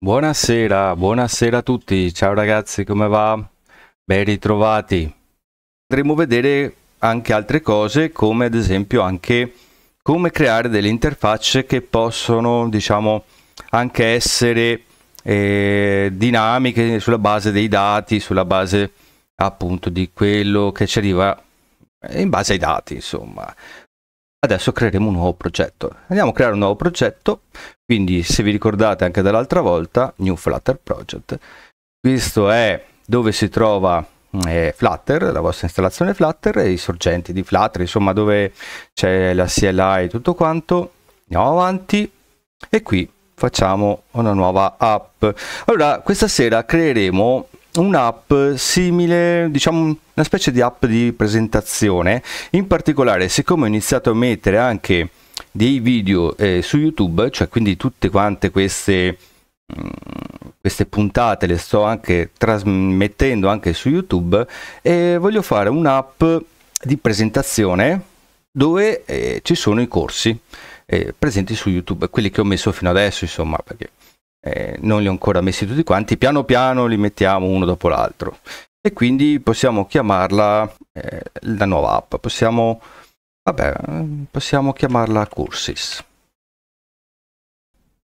Buonasera, buonasera a tutti, ciao ragazzi, come va? Ben ritrovati. Andremo a vedere anche altre cose, come ad esempio anche come creare delle interfacce che possono, diciamo, anche essere eh, dinamiche sulla base dei dati, sulla base appunto di quello che ci arriva in base ai dati, insomma adesso creeremo un nuovo progetto. Andiamo a creare un nuovo progetto, quindi se vi ricordate anche dall'altra volta, New Flutter Project, questo è dove si trova eh, Flutter, la vostra installazione Flutter, e i sorgenti di Flutter, insomma dove c'è la CLI e tutto quanto. Andiamo avanti e qui facciamo una nuova app. Allora, questa sera creeremo un'app simile, diciamo una specie di app di presentazione, in particolare siccome ho iniziato a mettere anche dei video eh, su YouTube, cioè quindi tutte quante queste mm, queste puntate le sto anche trasmettendo anche su YouTube e voglio fare un'app di presentazione dove eh, ci sono i corsi eh, presenti su YouTube, quelli che ho messo fino adesso, insomma, perché eh, non li ho ancora messi tutti quanti, piano piano li mettiamo uno dopo l'altro e quindi possiamo chiamarla eh, la nuova app, possiamo, vabbè, possiamo chiamarla Cursis.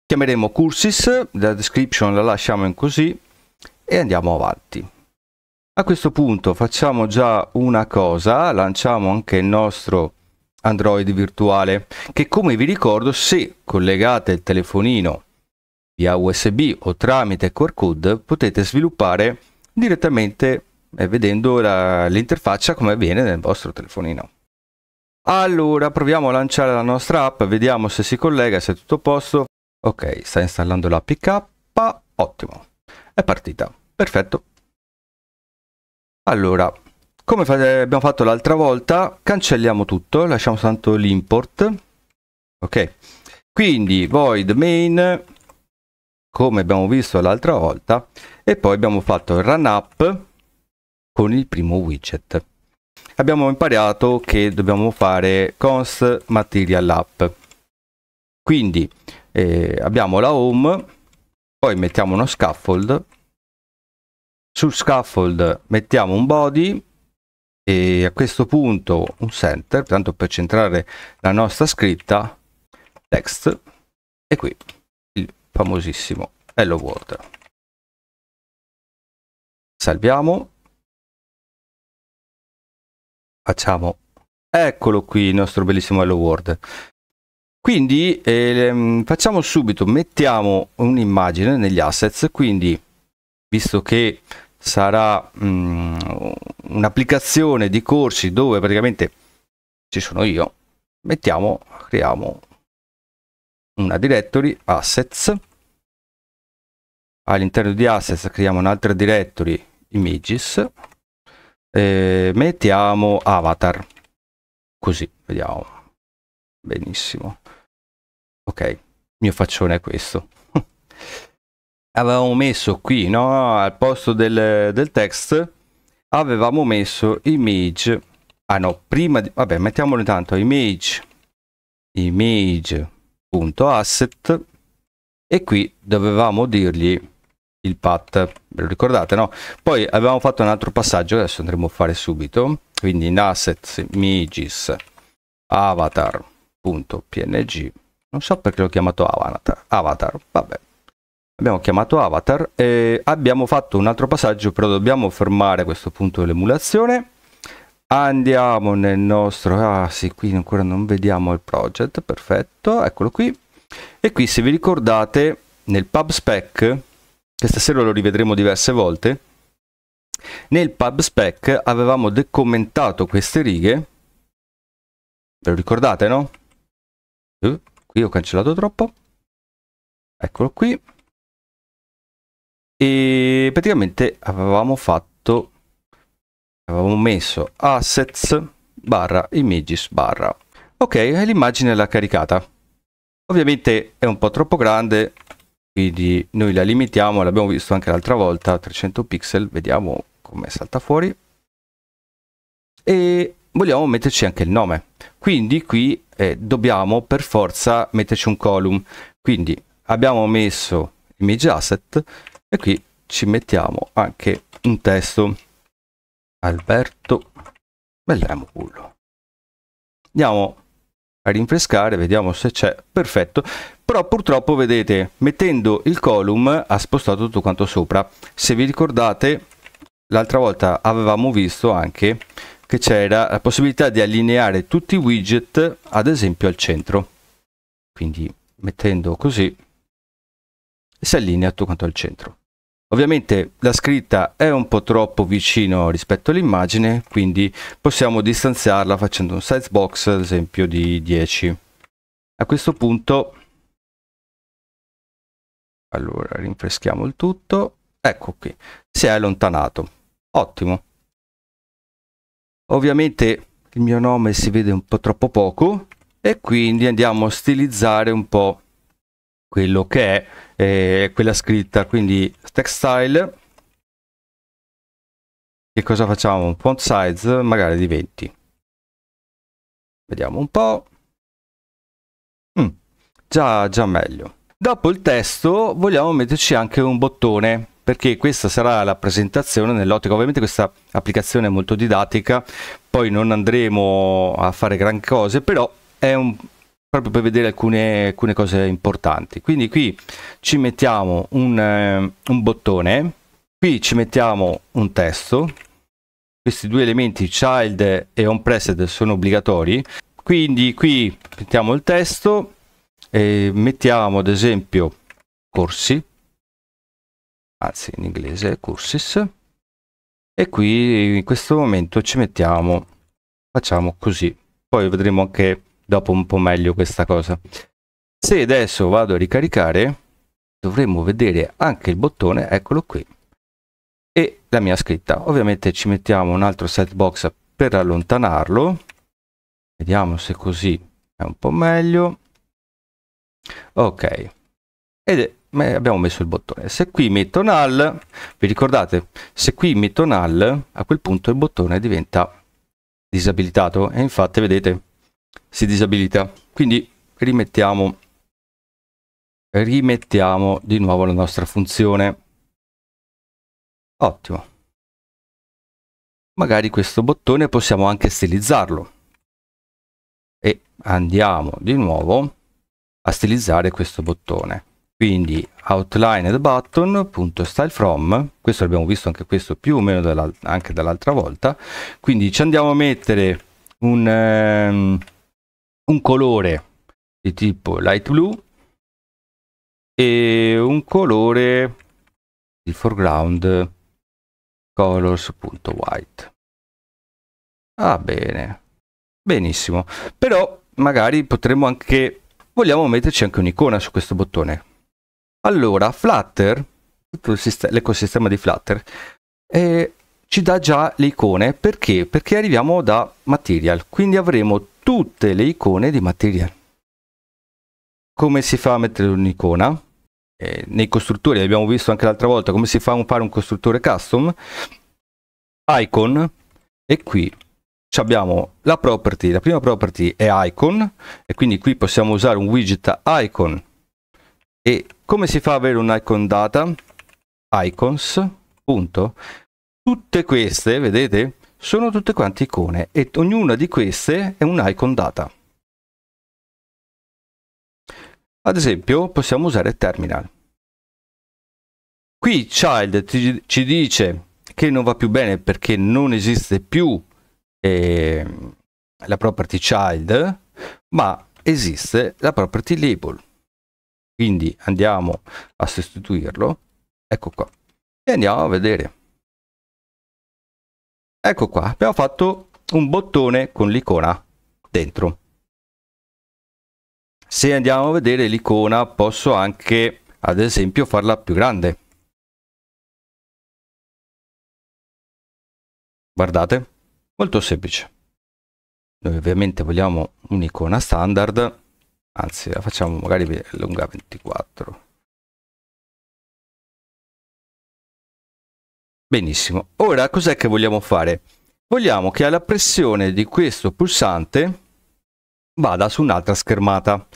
Chiameremo Cursis, la description la lasciamo in così e andiamo avanti. A questo punto facciamo già una cosa, lanciamo anche il nostro Android virtuale che come vi ricordo se collegate il telefonino via USB o tramite QR code potete sviluppare direttamente eh, vedendo l'interfaccia come avviene nel vostro telefonino. Allora proviamo a lanciare la nostra app, vediamo se si collega, se è tutto a posto. Ok, sta installando la PK, ottimo. È partita, perfetto. Allora, come abbiamo fatto l'altra volta, cancelliamo tutto, lasciamo soltanto l'import. Ok, quindi void main come abbiamo visto l'altra volta e poi abbiamo fatto il run up con il primo widget abbiamo imparato che dobbiamo fare const material app quindi eh, abbiamo la home poi mettiamo uno scaffold sul scaffold mettiamo un body e a questo punto un center tanto per centrare la nostra scritta text e qui famosissimo Hello World. Salviamo. Facciamo. Eccolo qui il nostro bellissimo Hello World. Quindi eh, facciamo subito, mettiamo un'immagine negli assets, quindi visto che sarà mm, un'applicazione di corsi dove praticamente ci sono io, mettiamo, creiamo una directory assets all'interno di assets creiamo un'altra directory images e mettiamo avatar così vediamo benissimo ok il mio faccione è questo avevamo messo qui no al posto del, del text avevamo messo image ah no prima di, vabbè mettiamolo intanto image image asset e qui dovevamo dirgli il path ve lo ricordate no poi avevamo fatto un altro passaggio adesso andremo a fare subito quindi in assets migis avatar.png non so perché l'ho chiamato avatar avatar vabbè abbiamo chiamato avatar e abbiamo fatto un altro passaggio però dobbiamo fermare questo punto dell'emulazione Andiamo nel nostro... Ah sì, qui ancora non vediamo il project, perfetto, eccolo qui. E qui se vi ricordate nel pub spec, che stasera lo rivedremo diverse volte, nel pub spec avevamo decommentato queste righe. Ve lo ricordate, no? Uh, qui ho cancellato troppo. Eccolo qui. E praticamente avevamo fatto avevamo messo assets barra images barra ok l'immagine l'ha caricata ovviamente è un po' troppo grande quindi noi la limitiamo l'abbiamo visto anche l'altra volta 300 pixel vediamo come salta fuori e vogliamo metterci anche il nome quindi qui eh, dobbiamo per forza metterci un column quindi abbiamo messo image asset e qui ci mettiamo anche un testo Alberto Beltramulo. Andiamo a rinfrescare, vediamo se c'è. Perfetto. Però purtroppo, vedete, mettendo il column ha spostato tutto quanto sopra. Se vi ricordate, l'altra volta avevamo visto anche che c'era la possibilità di allineare tutti i widget, ad esempio, al centro. Quindi mettendo così si allinea tutto quanto al centro. Ovviamente la scritta è un po' troppo vicino rispetto all'immagine, quindi possiamo distanziarla facendo un size box, ad esempio, di 10. A questo punto, allora, rinfreschiamo il tutto. Ecco qui, si è allontanato. Ottimo. Ovviamente il mio nome si vede un po' troppo poco e quindi andiamo a stilizzare un po' quello che è eh, quella scritta quindi textile che cosa facciamo un font size magari di 20 vediamo un po mm, già già meglio dopo il testo vogliamo metterci anche un bottone perché questa sarà la presentazione nell'ottica. Ovviamente questa applicazione è molto didattica, poi non andremo a fare gran cose, però è un, proprio per vedere alcune, alcune cose importanti. Quindi qui ci mettiamo un, eh, un bottone, qui ci mettiamo un testo, questi due elementi child e on preset sono obbligatori quindi qui mettiamo il testo e mettiamo ad esempio corsi anzi in inglese courses e qui in questo momento ci mettiamo facciamo così poi vedremo anche dopo un po' meglio questa cosa. Se adesso vado a ricaricare, dovremmo vedere anche il bottone, eccolo qui, e la mia scritta. Ovviamente ci mettiamo un altro set per allontanarlo. Vediamo se così è un po' meglio. Ok. Ed è, abbiamo messo il bottone. Se qui metto null, vi ricordate, se qui metto null, a quel punto il bottone diventa disabilitato. E infatti, vedete, si disabilita. Quindi rimettiamo, rimettiamo di nuovo la nostra funzione. Ottimo. Magari questo bottone possiamo anche stilizzarlo. E andiamo di nuovo a stilizzare questo bottone. Quindi outline from questo l'abbiamo visto anche questo più o meno dalla, anche dall'altra volta. Quindi ci andiamo a mettere un... Um, un colore di tipo light blue e un colore di foreground colors.white. Va ah, bene, benissimo. Però magari potremmo anche, vogliamo metterci anche un'icona su questo bottone. Allora, Flutter, tutto l'ecosistema di Flutter, eh, ci dà già le icone. Perché? Perché arriviamo da Material, quindi avremo tutte le icone di Material. Come si fa a mettere un'icona? Eh, nei costruttori, abbiamo visto anche l'altra volta come si fa a fare un costruttore custom, icon, e qui abbiamo la property, la prima property è icon, e quindi qui possiamo usare un widget icon. E come si fa ad avere un icon data? Icons, punto. Tutte queste, vedete, sono tutte quante icone e ognuna di queste è un icon data. Ad esempio possiamo usare terminal. Qui child ci dice che non va più bene perché non esiste più eh, la property child, ma esiste la property label. Quindi andiamo a sostituirlo, ecco qua, e andiamo a vedere. Ecco qua, abbiamo fatto un bottone con l'icona dentro. Se andiamo a vedere l'icona posso anche, ad esempio, farla più grande. Guardate, molto semplice. Noi ovviamente vogliamo un'icona standard, anzi la facciamo magari lunga 24. Benissimo. Ora cos'è che vogliamo fare? Vogliamo che alla pressione di questo pulsante vada su un'altra schermata.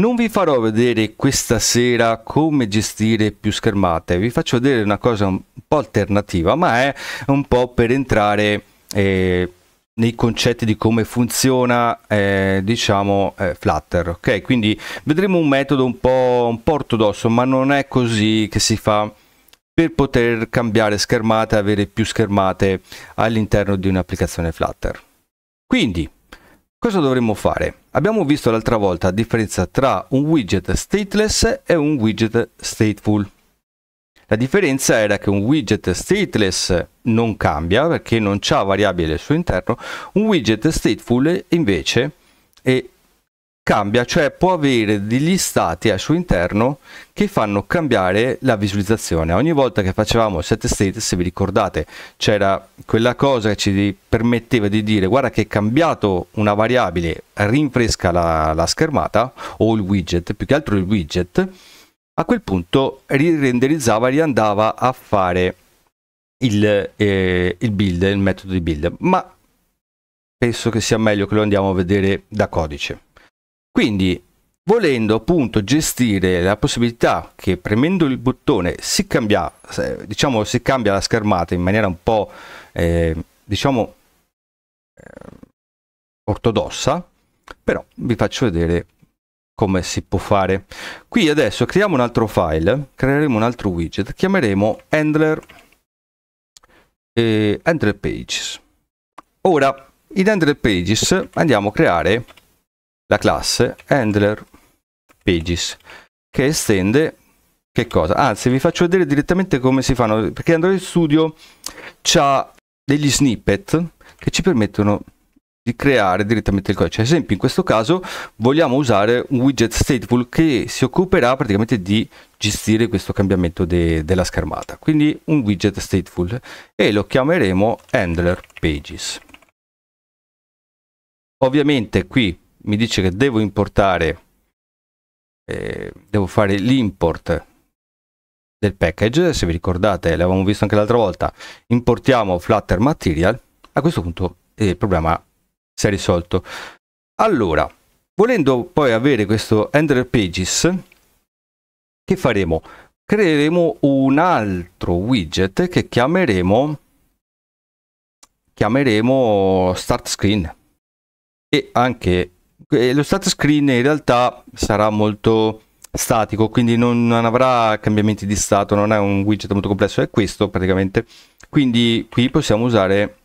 Non vi farò vedere questa sera come gestire più schermate, vi faccio vedere una cosa un po' alternativa, ma è un po' per entrare eh, nei concetti di come funziona eh, diciamo eh, Flutter, ok? Quindi vedremo un metodo un po', un po' ortodosso, ma non è così che si fa per poter cambiare schermata avere più schermate all'interno di un'applicazione Flutter. Quindi, cosa dovremmo fare? Abbiamo visto l'altra volta la differenza tra un widget stateless e un widget stateful. La differenza era che un widget stateless non cambia perché non ha variabili al suo interno, un widget stateful invece è cambia, cioè può avere degli stati al suo interno che fanno cambiare la visualizzazione. Ogni volta che facevamo set state, se vi ricordate, c'era quella cosa che ci permetteva di dire guarda che è cambiato una variabile, rinfresca la, la schermata o il widget, più che altro il widget, a quel punto rirenderizzava, riandava a fare il, eh, il build, il metodo di build, ma penso che sia meglio che lo andiamo a vedere da codice. Quindi, volendo appunto gestire la possibilità che premendo il bottone si cambia, diciamo, si cambia la schermata in maniera un po', eh, diciamo, eh, ortodossa, però vi faccio vedere come si può fare. Qui adesso creiamo un altro file, creeremo un altro widget, chiameremo handler, eh, handler pages. Ora, in handler pages andiamo a creare la classe handler pages che estende che cosa? Anzi, vi faccio vedere direttamente come si fanno, perché Android Studio ha degli snippet che ci permettono di creare direttamente il codice. Ad esempio, in questo caso vogliamo usare un widget stateful che si occuperà praticamente di gestire questo cambiamento de della schermata. Quindi un widget stateful e lo chiameremo handler pages. Ovviamente qui mi dice che devo importare, eh, devo fare l'import del package, se vi ricordate l'avevamo visto anche l'altra volta, importiamo Flutter Material, a questo punto il problema si è risolto. Allora, volendo poi avere questo Ender Pages, che faremo? Creeremo un altro widget che chiameremo, chiameremo Start Screen e anche eh, lo stat screen in realtà sarà molto statico, quindi non, non, avrà cambiamenti di stato, non è un widget molto complesso, è questo praticamente. Quindi qui possiamo usare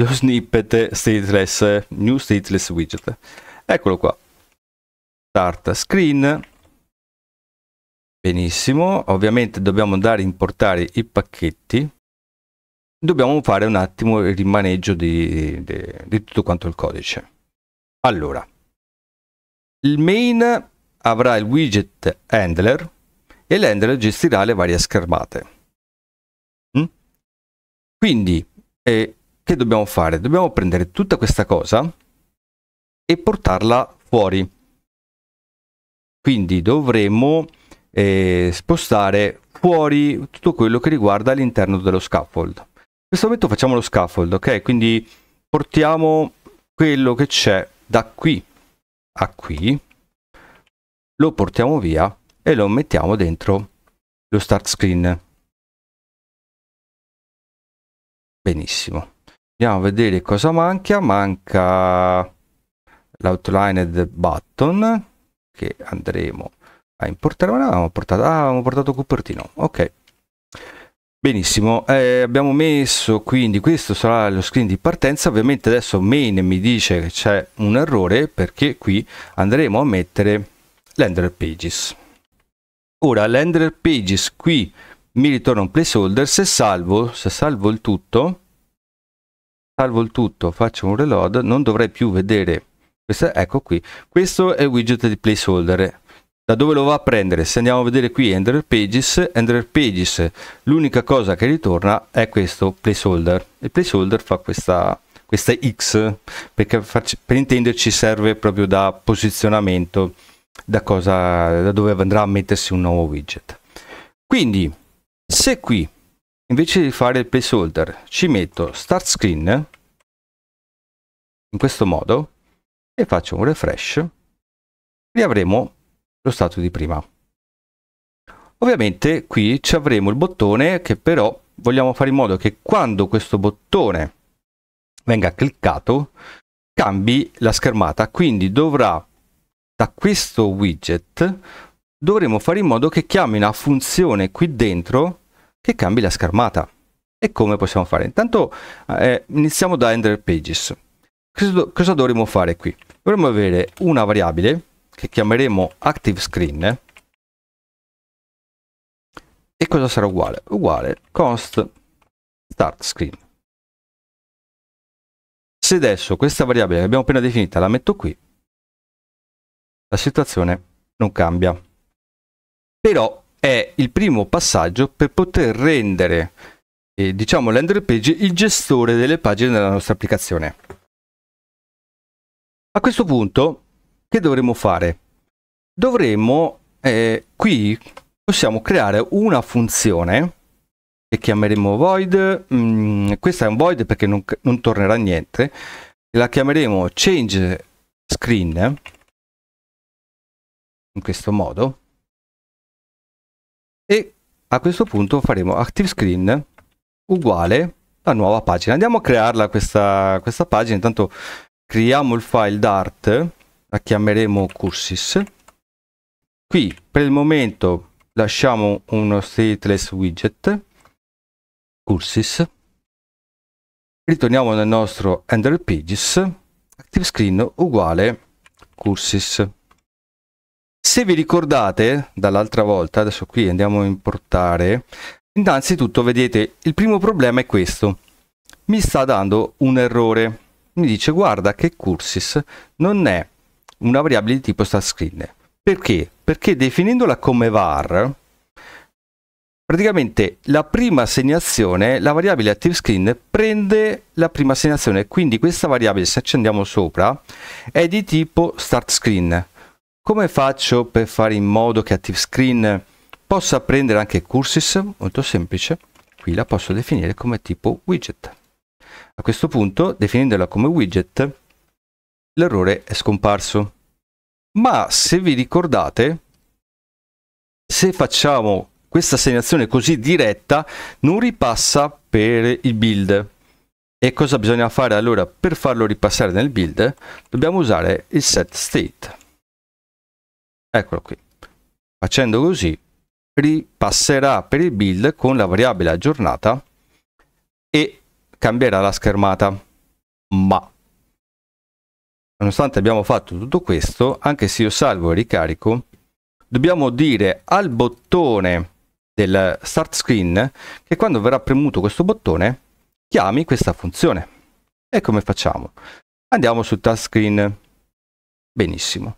lo snippet stateless, new stateless widget. Eccolo qua. Start screen. Benissimo, ovviamente dobbiamo andare a importare i pacchetti. Dobbiamo fare un attimo il rimaneggio di, di, di tutto quanto il codice. Allora, il main avrà il widget handler e l'handler gestirà le varie schermate. Mm? Quindi, eh, che dobbiamo fare? Dobbiamo prendere tutta questa cosa e portarla fuori. Quindi dovremo eh, spostare fuori tutto quello che riguarda l'interno dello scaffold. In questo momento facciamo lo scaffold, ok? Quindi portiamo quello che c'è da qui a qui, lo portiamo via e lo mettiamo dentro lo start screen. Benissimo. Andiamo a vedere cosa manca. Manca l'outlined button che andremo a importare. Ma ah, l'avevamo portato, ah, avevamo portato Cupertino. Ok. Benissimo, eh, abbiamo messo quindi questo sarà lo screen di partenza, ovviamente adesso main mi dice che c'è un errore perché qui andremo a mettere l'ender pages. Ora l'ender pages qui mi ritorna un placeholder, se salvo, se salvo il tutto, salvo il tutto, faccio un reload, non dovrei più vedere, questo, ecco qui, questo è il widget di placeholder, da dove lo va a prendere? Se andiamo a vedere qui Ender Pages, Ender Pages, l'unica cosa che ritorna è questo placeholder. Il placeholder fa questa, questa X, perché per intenderci serve proprio da posizionamento, da, cosa, da dove andrà a mettersi un nuovo widget. Quindi, se qui, invece di fare il placeholder, ci metto Start Screen, in questo modo, e faccio un refresh, riavremo lo stato di prima. Ovviamente qui ci avremo il bottone che però vogliamo fare in modo che quando questo bottone venga cliccato cambi la schermata, quindi dovrà da questo widget dovremo fare in modo che chiami una funzione qui dentro che cambi la schermata. E come possiamo fare? Intanto eh, iniziamo da Ender Pages. Cosa, do dovremmo fare qui? Dovremmo avere una variabile che chiameremo active screen e cosa sarà uguale? uguale const start screen se adesso questa variabile che abbiamo appena definita la metto qui la situazione non cambia però è il primo passaggio per poter rendere eh, diciamo l'ender page il gestore delle pagine della nostra applicazione a questo punto che dovremmo fare? Dovremmo, eh, qui possiamo creare una funzione che chiameremo void, mm, questa è un void perché non, non tornerà niente, la chiameremo change screen eh, in questo modo e a questo punto faremo active screen uguale la nuova pagina andiamo a crearla questa, questa pagina intanto creiamo il file dart la chiameremo cursis qui per il momento lasciamo uno stateless widget cursis ritorniamo nel nostro ender pages active screen uguale cursis se vi ricordate dall'altra volta adesso qui andiamo a importare innanzitutto vedete il primo problema è questo mi sta dando un errore mi dice guarda che cursis non è una variabile di tipo starScreen. Perché? Perché definendola come var, praticamente la prima assegnazione, la variabile ActiveScreen prende la prima assegnazione, quindi questa variabile, se ci andiamo sopra, è di tipo startScreen. Come faccio per fare in modo che ActiveScreen possa prendere anche Cursis? Molto semplice, qui la posso definire come tipo widget. A questo punto, definendola come widget, l'errore è scomparso. Ma se vi ricordate, se facciamo questa segnazione così diretta, non ripassa per il build. E cosa bisogna fare allora per farlo ripassare nel build? Dobbiamo usare il set state. Eccolo qui. Facendo così ripasserà per il build con la variabile aggiornata e cambierà la schermata. Ma Nonostante abbiamo fatto tutto questo, anche se io salvo e ricarico, dobbiamo dire al bottone del start screen che quando verrà premuto questo bottone chiami questa funzione. E come facciamo? Andiamo sul task screen. Benissimo.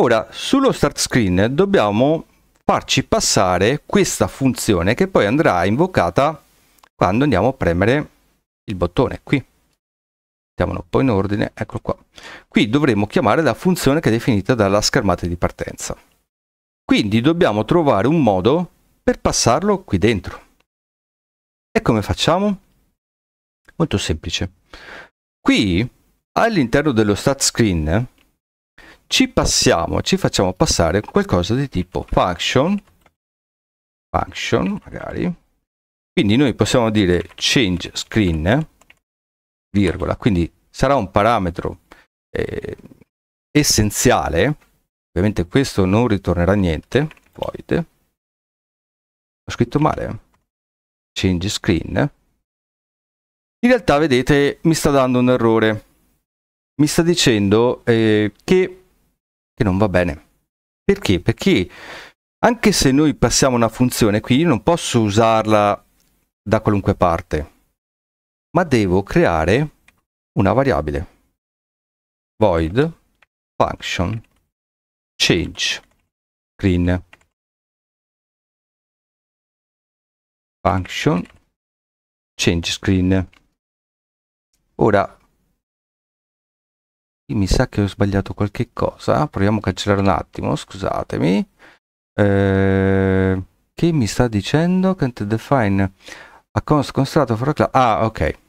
Ora, sullo start screen dobbiamo farci passare questa funzione che poi andrà invocata quando andiamo a premere il bottone qui mettiamolo un po' in ordine, eccolo qua. Qui dovremmo chiamare la funzione che è definita dalla schermata di partenza. Quindi dobbiamo trovare un modo per passarlo qui dentro. E come facciamo? Molto semplice. Qui all'interno dello stat screen ci passiamo, ci facciamo passare qualcosa di tipo function, function magari, quindi noi possiamo dire change screen virgola. Quindi sarà un parametro eh, essenziale. Ovviamente questo non ritornerà niente. Void. Ho scritto male. Eh? Change screen. In realtà, vedete, mi sta dando un errore. Mi sta dicendo eh, che, che non va bene. Perché? Perché anche se noi passiamo una funzione qui, io non posso usarla da qualunque parte ma devo creare una variabile void function change green function change screen ora mi sa che ho sbagliato qualche cosa proviamo a cancellare un attimo scusatemi eh, che mi sta dicendo can't define a const constructor for a class ah ok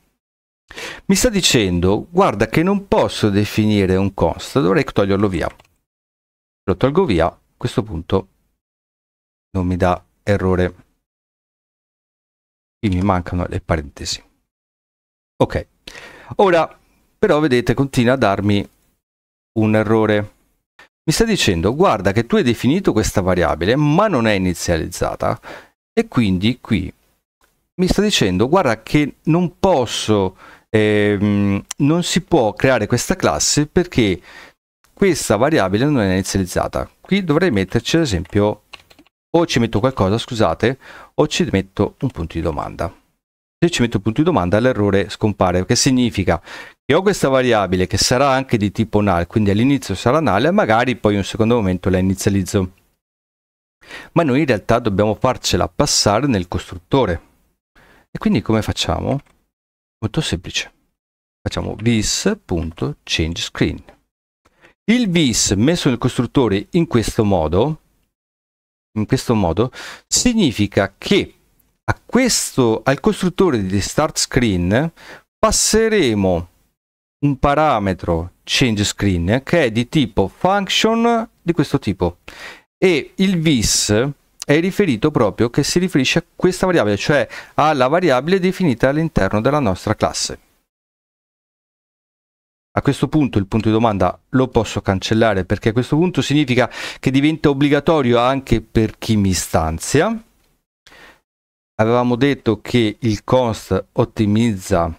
mi sta dicendo, guarda che non posso definire un const, dovrei toglierlo via. Lo tolgo via, a questo punto non mi dà errore. Qui mi mancano le parentesi. Ok, ora però vedete continua a darmi un errore. Mi sta dicendo, guarda che tu hai definito questa variabile ma non è inizializzata e quindi qui mi sta dicendo guarda che non posso, ehm, non si può creare questa classe perché questa variabile non è inizializzata. Qui dovrei metterci ad esempio o ci metto qualcosa, scusate, o ci metto un punto di domanda. Se ci metto un punto di domanda l'errore scompare, che significa che ho questa variabile che sarà anche di tipo null, quindi all'inizio sarà null e magari poi in un secondo momento la inizializzo. Ma noi in realtà dobbiamo farcela passare nel costruttore. E quindi come facciamo? Molto semplice. Facciamo vis.change Il vis messo nel costruttore in questo modo, in questo modo significa che a questo, al costruttore di startScreen passeremo un parametro changeScreen che è di tipo function di questo tipo e il vis è riferito proprio che si riferisce a questa variabile, cioè alla variabile definita all'interno della nostra classe. A questo punto il punto di domanda lo posso cancellare perché a questo punto significa che diventa obbligatorio anche per chi mi stanzia. Avevamo detto che il const ottimizza,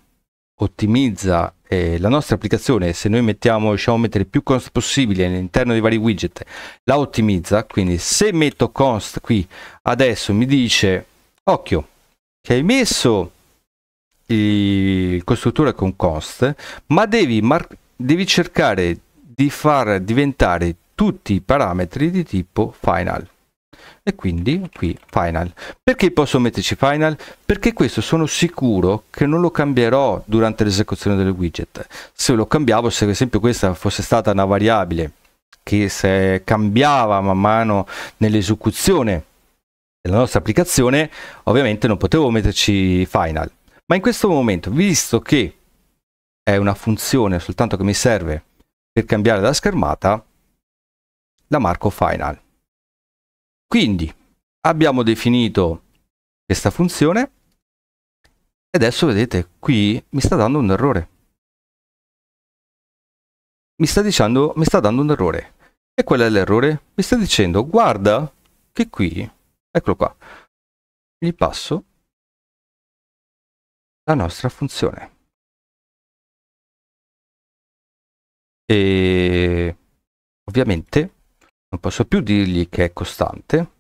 ottimizza eh, la nostra applicazione, se noi mettiamo, riusciamo a mettere più const possibile all'interno dei vari widget, la ottimizza. Quindi se metto const qui adesso mi dice, occhio, che hai messo il costruttore con const, ma devi, devi cercare di far diventare tutti i parametri di tipo final e quindi qui final perché posso metterci final perché questo sono sicuro che non lo cambierò durante l'esecuzione del widget se lo cambiavo se ad esempio questa fosse stata una variabile che se cambiava man mano nell'esecuzione della nostra applicazione ovviamente non potevo metterci final ma in questo momento visto che è una funzione soltanto che mi serve per cambiare la schermata la marco final quindi abbiamo definito questa funzione e adesso vedete qui mi sta dando un errore. Mi sta dicendo, mi sta dando un errore. E qual è l'errore? Mi sta dicendo, guarda che qui, eccolo qua, gli passo la nostra funzione. E ovviamente non posso più dirgli che è costante.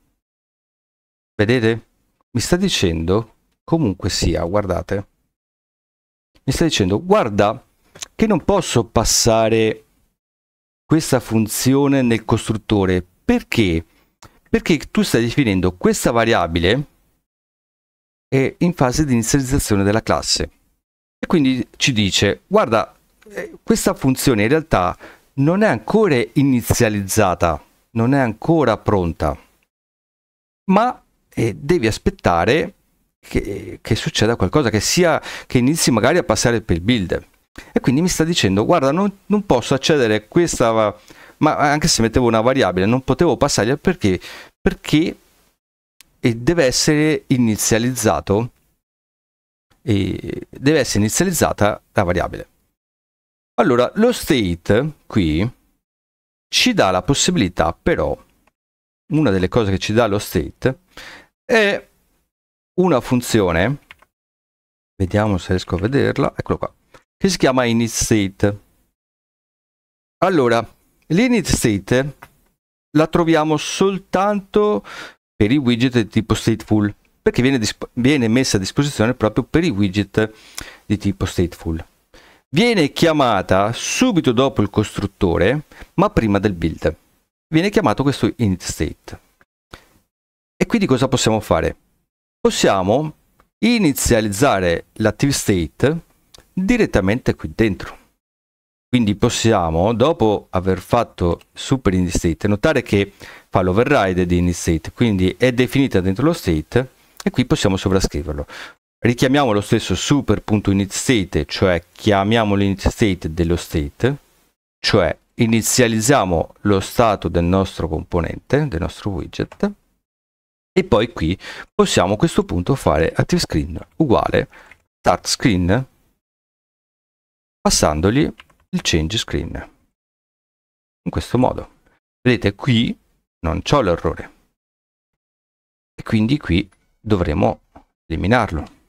Vedete? Mi sta dicendo, comunque sia, guardate, mi sta dicendo, guarda che non posso passare questa funzione nel costruttore. Perché? Perché tu stai definendo questa variabile in fase di inizializzazione della classe. E quindi ci dice, guarda, eh, questa funzione in realtà non è ancora inizializzata non è ancora pronta, ma eh, devi aspettare che, che, succeda qualcosa, che, sia, che inizi magari a passare per il build. E quindi mi sta dicendo, guarda, non, non posso accedere a questa, ma eh, anche se mettevo una variabile, non potevo passargliela perché? Perché eh, deve essere inizializzato, eh, deve essere inizializzata la variabile. Allora, lo state qui ci dà la possibilità però, una delle cose che ci dà lo state è una funzione, vediamo se riesco a vederla, eccolo qua, che si chiama init state. Allora, l'init state la troviamo soltanto per i widget di tipo stateful, perché viene, viene messa a disposizione proprio per i widget di tipo stateful viene chiamata subito dopo il costruttore, ma prima del build. Viene chiamato questo init state. E quindi cosa possiamo fare? Possiamo inizializzare l'active state direttamente qui dentro. Quindi possiamo, dopo aver fatto super init state, notare che fa l'override di init state, quindi è definita dentro lo state e qui possiamo sovrascriverlo richiamiamo lo stesso super.initState, cioè chiamiamo l'initState dello state, cioè inizializziamo lo stato del nostro componente, del nostro widget, e poi qui possiamo a questo punto fare ActiveScreen uguale startScreen passandogli il changeScreen. In questo modo. Vedete qui non c'ho l'errore. E quindi qui dovremo eliminarlo.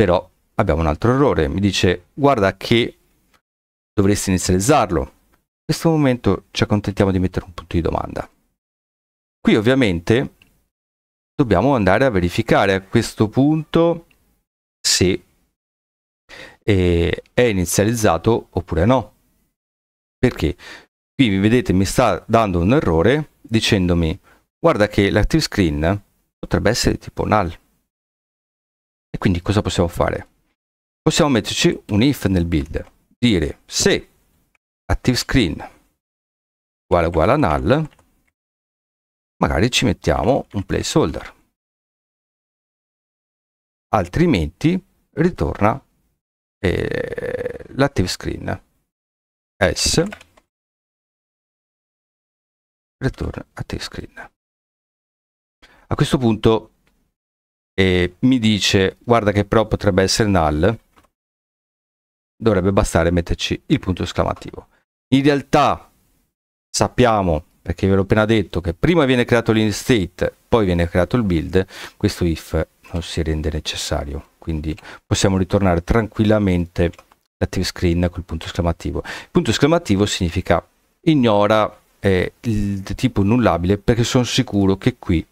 Però abbiamo un altro errore, mi dice guarda che dovresti inizializzarlo. In questo momento ci accontentiamo di mettere un punto di domanda. Qui ovviamente dobbiamo andare a verificare a questo punto se eh, è inizializzato oppure no. Perché qui vedete mi sta dando un errore dicendomi guarda che l'active screen potrebbe essere tipo null. Quindi cosa possiamo fare? Possiamo metterci un if nel build, dire se ActiveScreen uguale uguale a null, magari ci mettiamo un placeholder. Altrimenti ritorna eh, l'active s ritorna ActiveScreen. A questo punto e mi dice guarda che però potrebbe essere null, dovrebbe bastare metterci il punto esclamativo. In realtà sappiamo, perché ve l'ho appena detto, che prima viene creato l'instate, poi viene creato il build, questo if non si rende necessario, quindi possiamo ritornare tranquillamente all'active screen col punto esclamativo. Il punto esclamativo significa ignora eh, il tipo nullabile perché sono sicuro che qui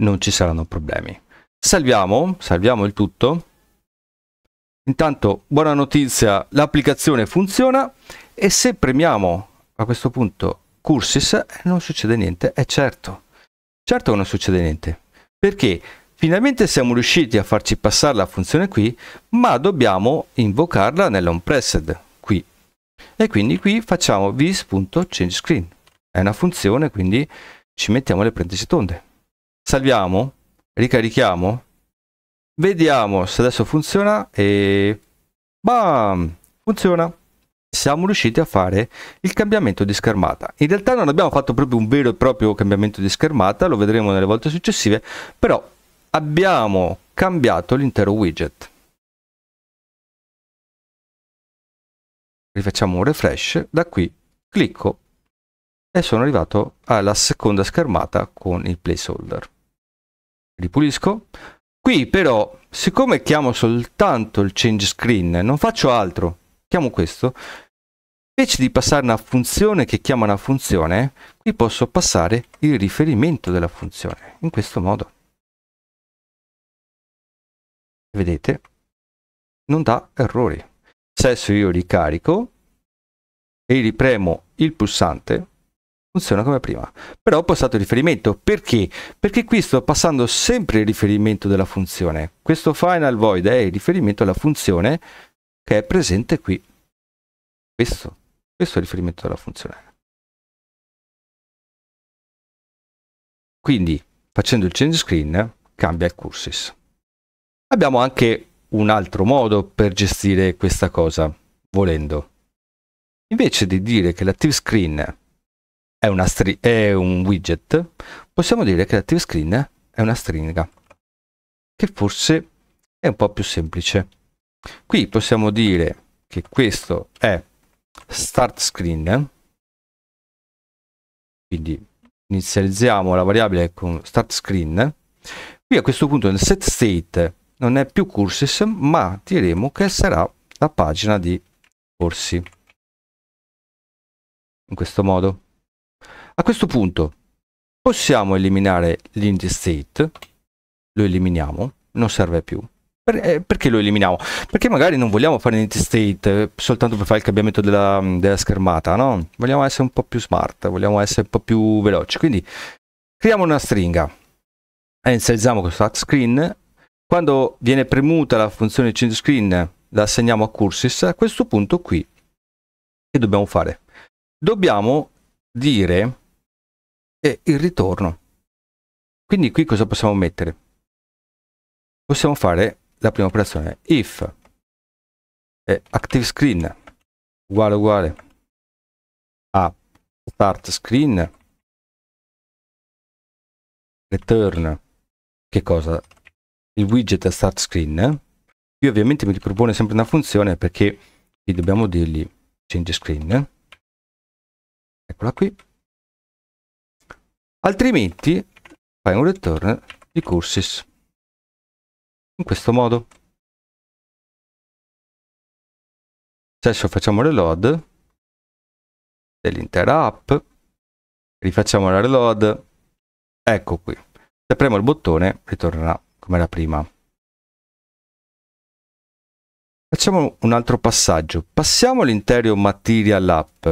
non ci saranno problemi. Salviamo, salviamo il tutto. Intanto, buona notizia, l'applicazione funziona e se premiamo a questo punto Cursis non succede niente, è certo. Certo che non succede niente, perché finalmente siamo riusciti a farci passare la funzione qui, ma dobbiamo invocarla nell'onPresed qui. E quindi qui facciamo vis.changeScreen. È una funzione, quindi ci mettiamo le parentesi tonde salviamo, ricarichiamo, vediamo se adesso funziona e bam, funziona. Siamo riusciti a fare il cambiamento di schermata. In realtà non abbiamo fatto proprio un vero e proprio cambiamento di schermata, lo vedremo nelle volte successive, però abbiamo cambiato l'intero widget. Rifacciamo un refresh, da qui clicco e sono arrivato alla seconda schermata con il placeholder. Ripulisco. Qui però, siccome chiamo soltanto il change screen, non faccio altro, chiamo questo, invece di passare una funzione che chiama una funzione, qui posso passare il riferimento della funzione, in questo modo. Vedete? Non dà errori. Se adesso io ricarico e ripremo il pulsante, funziona come prima. Però ho passato il riferimento. Perché? Perché qui sto passando sempre il riferimento della funzione. Questo final void è il riferimento alla funzione che è presente qui. Questo, questo è il riferimento della funzione. Quindi, facendo il change screen, cambia il cursus. Abbiamo anche un altro modo per gestire questa cosa, volendo. Invece di dire che l'ActiveScreen è, stri- è un widget, possiamo dire che l'Active Screen è una stringa, che forse è un po' più semplice. Qui possiamo dire che questo è start screen, quindi inizializziamo la variabile con start screen. Qui a questo punto nel set state non è più courses, ma diremo che sarà la pagina di corsi. In questo modo. A questo punto possiamo eliminare l'int state, lo eliminiamo, non serve più. Per, eh, perché lo eliminiamo? Perché magari non vogliamo fare l'int state eh, soltanto per fare il cambiamento della, della, schermata, no? Vogliamo essere un po' più smart, vogliamo essere un po' più veloci. Quindi creiamo una stringa e inizializziamo questo screen. Quando viene premuta la funzione change screen la assegniamo a cursis. A questo punto qui che dobbiamo fare? Dobbiamo dire e il ritorno. Quindi qui cosa possiamo mettere? Possiamo fare la prima operazione if active screen uguale uguale a start screen return che cosa? Il widget start screen. Qui ovviamente mi ripropone sempre una funzione perché qui dobbiamo dirgli change screen. Eccola qui altrimenti fai un return di cursis in questo modo adesso facciamo reload dell'intera app rifacciamo la reload ecco qui se premo il bottone ritornerà come era prima facciamo un altro passaggio passiamo l'intero material app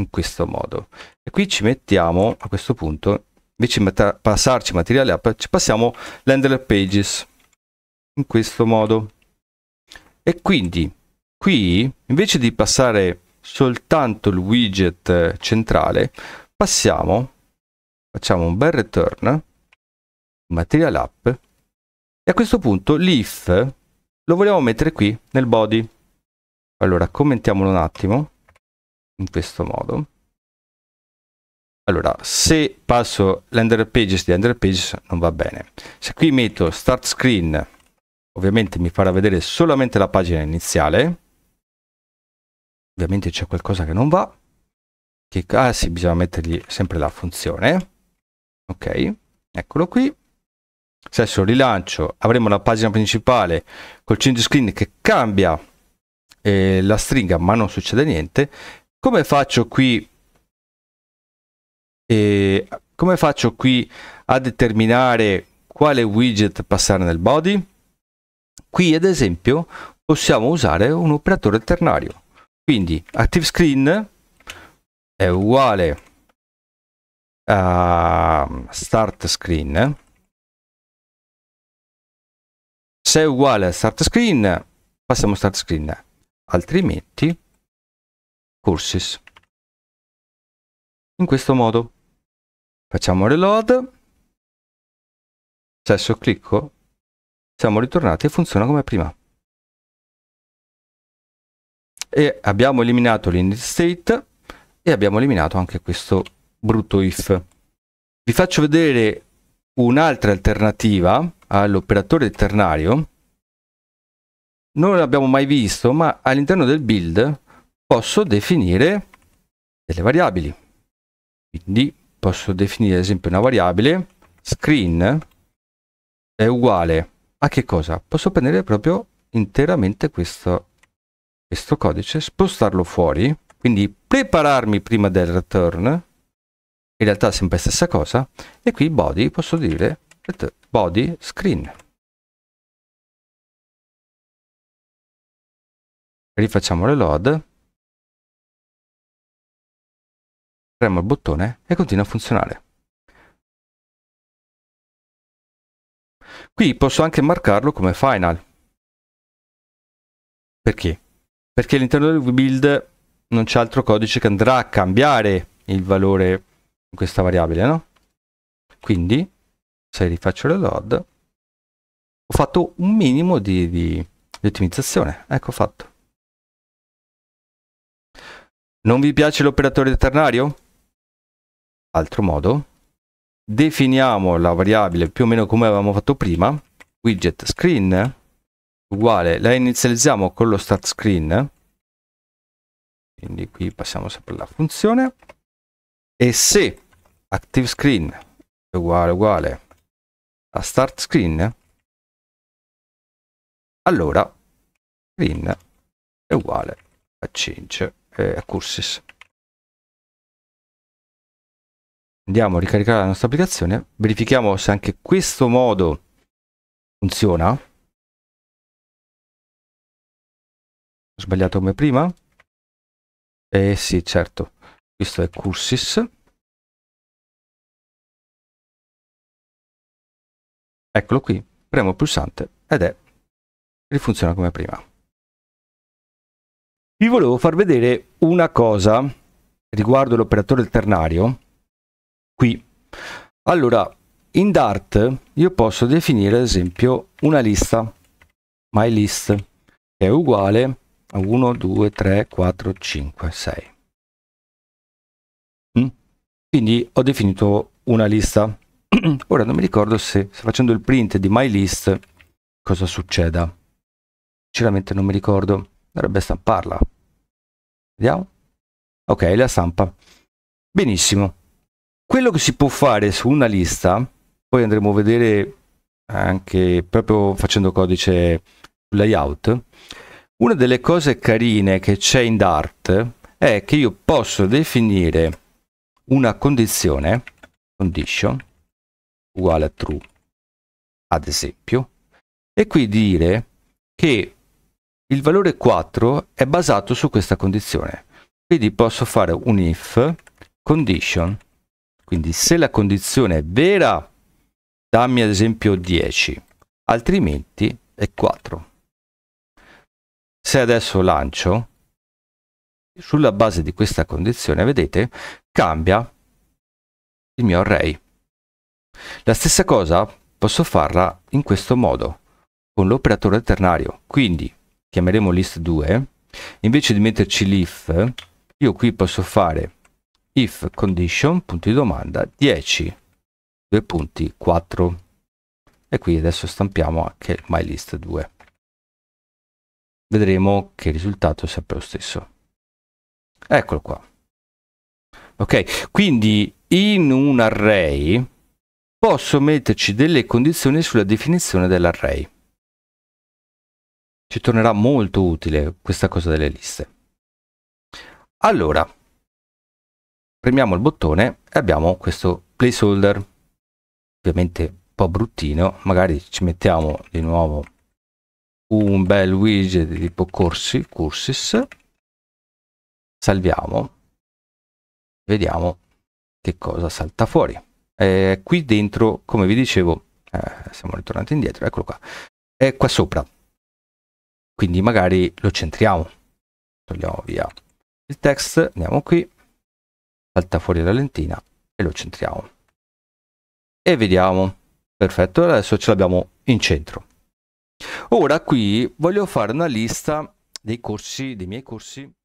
in questo modo. E qui ci mettiamo a questo punto, invece di passarci materiale app, ci passiamo l'handler pages in questo modo. E quindi qui invece di passare soltanto il widget eh, centrale, passiamo, facciamo un bel return, material app, e a questo punto l'if lo vogliamo mettere qui nel body. Allora commentiamolo un attimo in questo modo. Allora, se passo l'ender pages di ender pages non va bene. Se qui metto start screen, ovviamente mi farà vedere solamente la pagina iniziale. Ovviamente c'è qualcosa che non va. Che, ah sì, bisogna mettergli sempre la funzione. Ok, eccolo qui. Se adesso rilancio, avremo la pagina principale col change screen che cambia eh, la stringa, ma non succede niente come faccio qui eh, come faccio qui a determinare quale widget passare nel body qui ad esempio possiamo usare un operatore ternario quindi active screen è uguale a start screen se è uguale a start screen passiamo start screen altrimenti courses. In questo modo facciamo reload, stesso clicco, siamo ritornati e funziona come prima. E abbiamo eliminato l'init state e abbiamo eliminato anche questo brutto if. Vi faccio vedere un'altra alternativa all'operatore ternario non l'abbiamo mai visto, ma all'interno del build posso definire delle variabili. Quindi posso definire ad esempio una variabile screen è uguale a che cosa? Posso prendere proprio interamente questo, questo codice, spostarlo fuori, quindi prepararmi prima del return, in realtà è sempre la stessa cosa, e qui body posso dire body screen. Rifacciamo reload premo il bottone e continua a funzionare. Qui posso anche marcarlo come final. Perché? Perché all'interno del build non c'è altro codice che andrà a cambiare il valore in questa variabile, no? Quindi, se rifaccio le load, ho fatto un minimo di, di, di ottimizzazione. Ecco fatto. Non vi piace l'operatore ternario? altro modo definiamo la variabile più o meno come avevamo fatto prima widget screen uguale la inizializziamo con lo start screen quindi qui passiamo sempre la funzione e se active screen è uguale uguale a start screen allora screen è uguale a change eh, a curses andiamo a ricaricare la nostra applicazione verifichiamo se anche questo modo funziona ho sbagliato come prima eh sì certo questo è cursis eccolo qui premo il pulsante ed è rifunziona come prima vi volevo far vedere una cosa riguardo l'operatore ternario qui. Allora, in Dart io posso definire ad esempio una lista, my list, che è uguale a 1, 2, 3, 4, 5, 6. Quindi ho definito una lista. Ora non mi ricordo se, se facendo il print di my list cosa succeda. Sinceramente non mi ricordo. Dovrebbe stamparla. Vediamo. Ok, la stampa. Benissimo. Quello che si può fare su una lista, poi andremo a vedere anche proprio facendo codice layout, una delle cose carine che c'è in Dart è che io posso definire una condizione, condition, uguale a true, ad esempio, e qui dire che il valore 4 è basato su questa condizione. Quindi posso fare un if condition quindi se la condizione è vera, dammi ad esempio 10, altrimenti è 4. Se adesso lancio, sulla base di questa condizione, vedete, cambia il mio array. La stessa cosa posso farla in questo modo, con l'operatore ternario. Quindi chiameremo list2, invece di metterci l'if, io qui posso fare if condition, punto di domanda, 10, due punti, 4. E qui adesso stampiamo anche my list 2. Vedremo che il risultato è sempre lo stesso. Eccolo qua. Ok, quindi in un array posso metterci delle condizioni sulla definizione dell'array. Ci tornerà molto utile questa cosa delle liste. Allora, premiamo il bottone e abbiamo questo placeholder ovviamente un po' bruttino magari ci mettiamo di nuovo un bel widget di tipo corsi cursis salviamo vediamo che cosa salta fuori eh, qui dentro come vi dicevo eh, siamo ritornati indietro eccolo qua è qua sopra quindi magari lo centriamo togliamo via il text andiamo qui salta fuori la lentina e lo centriamo e vediamo perfetto adesso ce l'abbiamo in centro ora qui voglio fare una lista dei corsi dei miei corsi